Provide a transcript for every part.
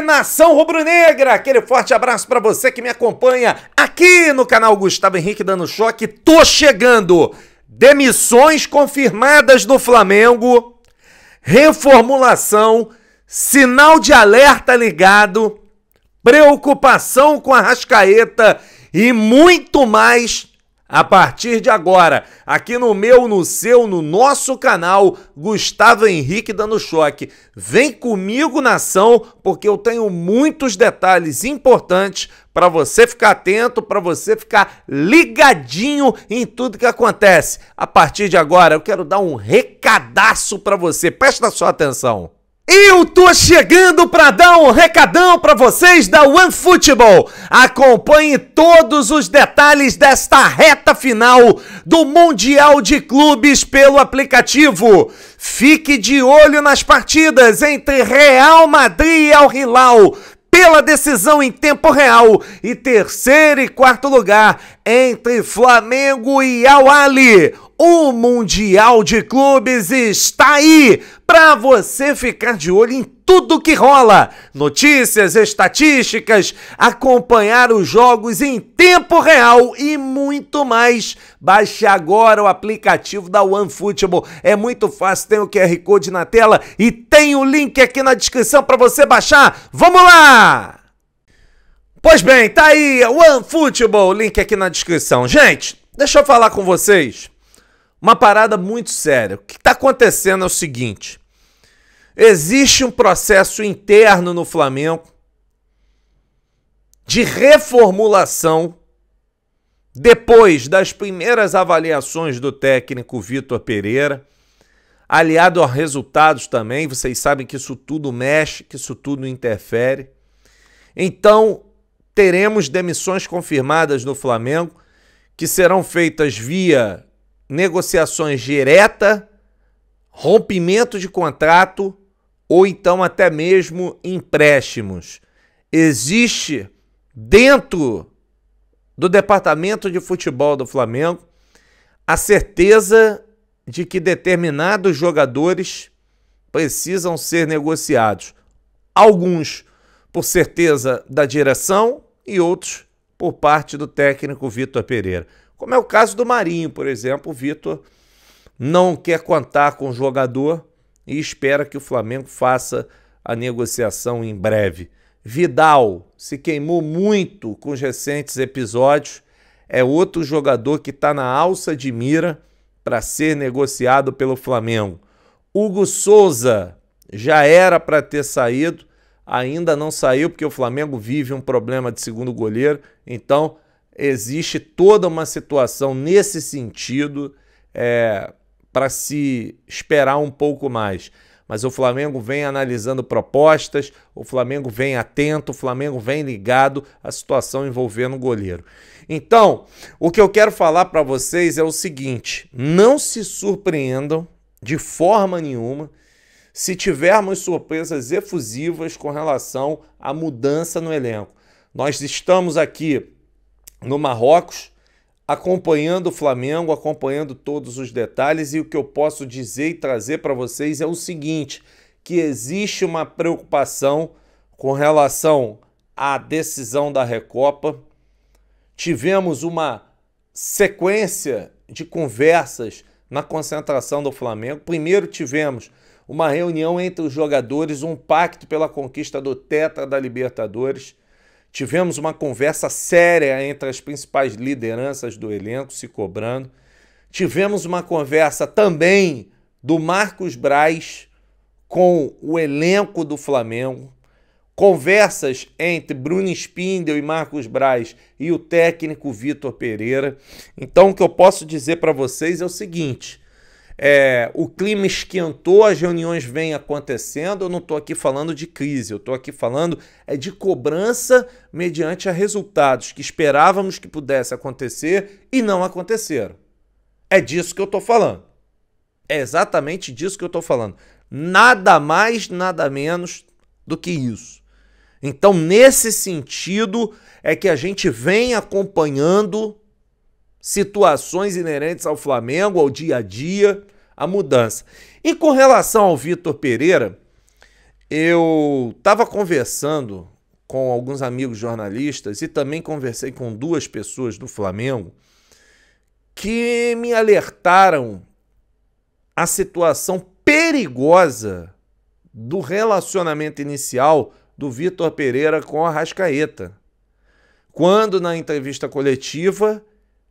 nação rubro-negra! Aquele forte abraço para você que me acompanha aqui no canal Gustavo Henrique dando choque. Tô chegando. Demissões confirmadas do Flamengo. Reformulação, sinal de alerta ligado, preocupação com a Rascaeta e muito mais a partir de agora, aqui no meu, no seu, no nosso canal, Gustavo Henrique dando choque. Vem comigo nação, porque eu tenho muitos detalhes importantes para você ficar atento, para você ficar ligadinho em tudo que acontece. A partir de agora, eu quero dar um recadaço para você. Presta sua atenção. Eu tô chegando para dar um recadão para vocês da OneFootball. Acompanhe todos os detalhes desta reta final do Mundial de Clubes pelo aplicativo. Fique de olho nas partidas entre Real Madrid e Al Hilal pela decisão em tempo real e terceiro e quarto lugar entre Flamengo e Al Ahly. O Mundial de Clubes está aí para você ficar de olho em tudo que rola. Notícias, estatísticas, acompanhar os jogos em tempo real e muito mais. Baixe agora o aplicativo da OneFootball. É muito fácil, tem o QR Code na tela e tem o link aqui na descrição para você baixar. Vamos lá! Pois bem, tá aí, OneFootball, link aqui na descrição. Gente, deixa eu falar com vocês uma parada muito séria. O que está acontecendo é o seguinte: existe um processo interno no Flamengo de reformulação depois das primeiras avaliações do técnico Vitor Pereira, aliado a resultados também, vocês sabem que isso tudo mexe, que isso tudo interfere. Então, teremos demissões confirmadas no Flamengo, que serão feitas via negociações direta, rompimento de contrato ou então até mesmo empréstimos. Existe dentro do departamento de futebol do Flamengo a certeza de que determinados jogadores precisam ser negociados. Alguns por certeza da direção e outros por parte do técnico Vitor Pereira. Como é o caso do Marinho, por exemplo, o Vitor não quer contar com o jogador e espera que o Flamengo faça a negociação em breve. Vidal se queimou muito com os recentes episódios. É outro jogador que está na alça de mira para ser negociado pelo Flamengo. Hugo Souza já era para ter saído, ainda não saiu porque o Flamengo vive um problema de segundo goleiro. Então, existe toda uma situação nesse sentido é, para se esperar um pouco mais. Mas o Flamengo vem analisando propostas, o Flamengo vem atento, o Flamengo vem ligado à situação envolvendo o goleiro. Então, o que eu quero falar para vocês é o seguinte: não se surpreendam de forma nenhuma se tivermos surpresas efusivas com relação à mudança no elenco. Nós estamos aqui no Marrocos, acompanhando o Flamengo, acompanhando todos os detalhes. E o que eu posso dizer e trazer para vocês é o seguinte: que existe uma preocupação com relação à decisão da Recopa. Tivemos uma sequência de conversas na concentração do Flamengo. Primeiro tivemos uma reunião entre os jogadores, um pacto pela conquista do Tetra da Libertadores. Tivemos uma conversa séria entre as principais lideranças do elenco se cobrando. Tivemos uma conversa também do Marcos Braz com o elenco do Flamengo. Conversas entre Bruno Spindel e Marcos Braz e o técnico Vitor Pereira. Então, o que eu posso dizer para vocês é o seguinte: é, o clima esquentou, as reuniões vêm acontecendo. Eu não estou aqui falando de crise, eu estou aqui falando é de cobrança mediante a resultados que esperávamos que pudesse acontecer e não aconteceram. É disso que eu estou falando. É exatamente disso que eu estou falando. Nada mais, nada menos do que isso. Então, nesse sentido, é que a gente vem acompanhando situações inerentes ao Flamengo, ao dia a dia, a mudança. E com relação ao Vitor Pereira, eu estava conversando com alguns amigos jornalistas e também conversei com duas pessoas do Flamengo que me alertaram a situação perigosa do relacionamento inicial do Vitor Pereira com a Rascaeta. Quando na entrevista coletiva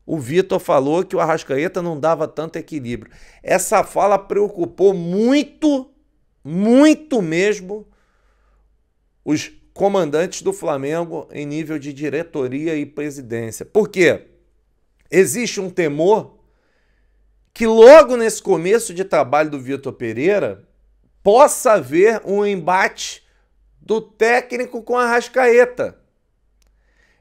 o Vitor falou que o Arrascaeta não dava tanto equilíbrio. Essa fala preocupou muito, muito mesmo, os comandantes do Flamengo em nível de diretoria e presidência. Por quê? Existe um temor que logo nesse começo de trabalho do Vitor Pereira possa haver um embate do técnico com a Arrascaeta.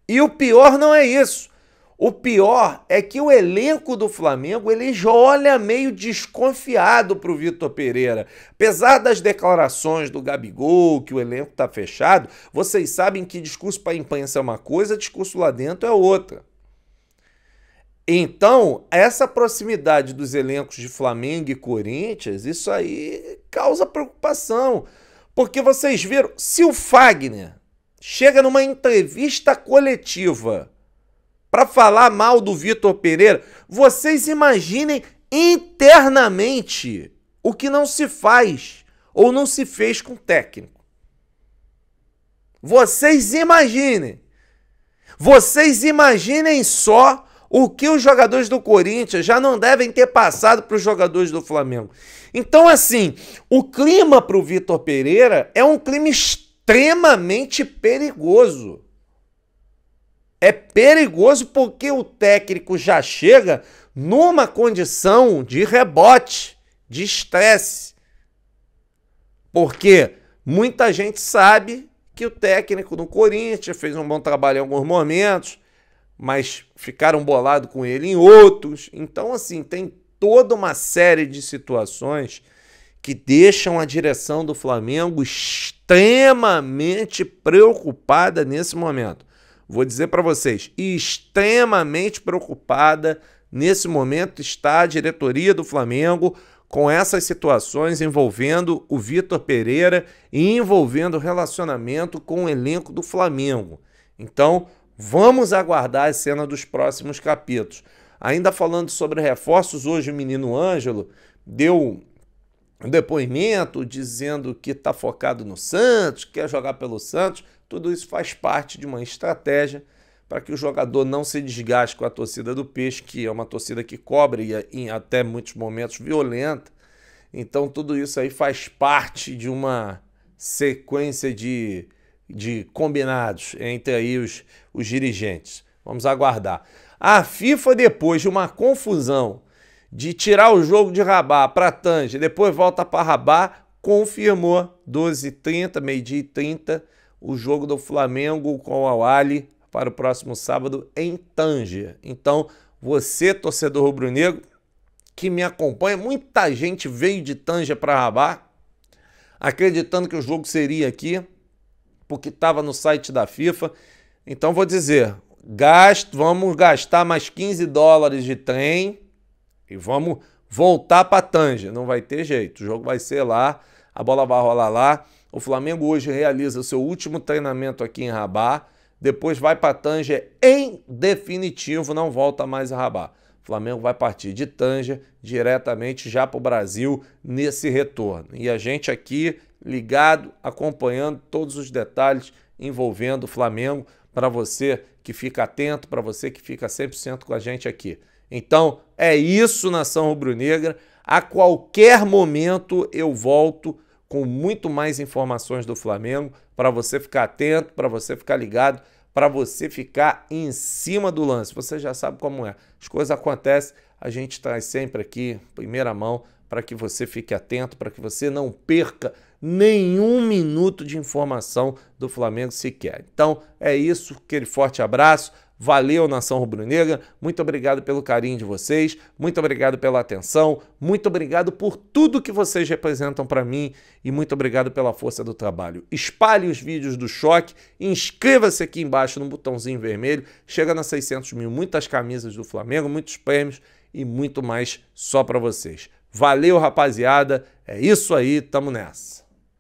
E o pior não é isso. O pior é que o elenco do Flamengo ele já olha meio desconfiado para o Vitor Pereira. Apesar das declarações do Gabigol, que o elenco está fechado, vocês sabem que discurso para a imprensa é uma coisa, discurso lá dentro é outra. Então, essa proximidade dos elencos de Flamengo e Corinthians, isso aí causa preocupação. Porque vocês viram, se o Fagner chega numa entrevista coletiva para falar mal do Vitor Pereira. Vocês imaginem internamente o que não se faz ou não se fez com o técnico. Vocês imaginem. Vocês imaginem só o que os jogadores do Corinthians já não devem ter passado para os jogadores do Flamengo. Então, assim, o clima para o Vitor Pereira é um clima extremamente perigoso. É perigoso porque o técnico já chega numa condição de rebote, de estresse. Porque muita gente sabe que o técnico do Corinthians fez um bom trabalho em alguns momentos, mas ficaram bolado com ele em outros. Então, assim, tem toda uma série de situações que deixam a direção do Flamengo extremamente preocupada nesse momento vou dizer para vocês, extremamente preocupada nesse momento está a diretoria do Flamengo com essas situações envolvendo o Vitor Pereira e envolvendo o relacionamento com o elenco do Flamengo. Então, vamos aguardar a cena dos próximos capítulos. Ainda falando sobre reforços, hoje o menino Ângelo deu um depoimento dizendo que está focado no Santos, quer jogar pelo Santos. Tudo isso faz parte de uma estratégia para que o jogador não se desgaste com a torcida do Peixe, que é uma torcida que cobre e é, em até muitos momentos violenta. Então tudo isso aí faz parte de uma sequência de, de combinados entre aí os, os dirigentes. Vamos aguardar. A FIFA, depois de uma confusão de tirar o jogo de Rabá para Tange, depois volta para Rabá, confirmou 12h30, meio-dia e 30, o jogo do Flamengo com o Awali para o próximo sábado em Tanger. Então, você, torcedor rubro-negro, que me acompanha, muita gente veio de Tanger para Rabat, acreditando que o jogo seria aqui, porque estava no site da FIFA. Então, vou dizer, gasto, vamos gastar mais 15 dólares de trem e vamos voltar para Tanger. Não vai ter jeito, o jogo vai ser lá, a bola vai rolar lá. O Flamengo hoje realiza seu último treinamento aqui em Rabá, depois vai para Tanger em definitivo, não volta mais a Rabá. O Flamengo vai partir de Tanger diretamente já para o Brasil nesse retorno. E a gente aqui ligado, acompanhando todos os detalhes envolvendo o Flamengo, para você que fica atento, para você que fica 100% com a gente aqui. Então, é isso, nação rubro-negra. A qualquer momento eu volto com muito mais informações do Flamengo para você ficar atento, para você ficar ligado, para você ficar em cima do lance. Você já sabe como é. As coisas acontecem, a gente traz tá sempre aqui, primeira mão, para que você fique atento, para que você não perca nenhum minuto de informação do Flamengo sequer. Então é isso, aquele forte abraço. Valeu, nação rubro-negra. Muito obrigado pelo carinho de vocês. Muito obrigado pela atenção. Muito obrigado por tudo que vocês representam para mim e muito obrigado pela força do trabalho. Espalhe os vídeos do Choque. Inscreva-se aqui embaixo no botãozinho vermelho. Chega na 600 mil. Muitas camisas do Flamengo, muitos prêmios e muito mais só para vocês. Valeu, rapaziada. É isso aí. Tamo nessa.